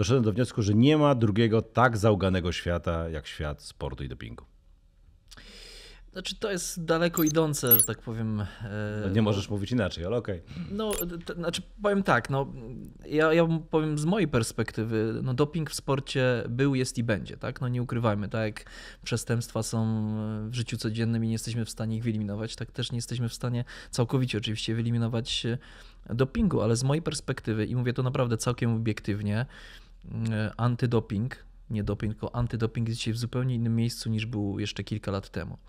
doszedłem do wniosku, że nie ma drugiego tak załganego świata jak świat sportu i dopingu. Znaczy, to jest daleko idące, że tak powiem. E, no nie no. możesz mówić inaczej, ale okej. Okay. No, to, znaczy, powiem tak, no, ja, ja powiem z mojej perspektywy, no, doping w sporcie był, jest i będzie, tak? No nie ukrywajmy, tak jak przestępstwa są w życiu codziennym i nie jesteśmy w stanie ich wyeliminować, tak też nie jesteśmy w stanie całkowicie oczywiście wyeliminować e, dopingu, ale z mojej perspektywy, i mówię to naprawdę całkiem obiektywnie, E, antydoping, nie doping, tylko antydoping jest dzisiaj w zupełnie innym miejscu niż był jeszcze kilka lat temu.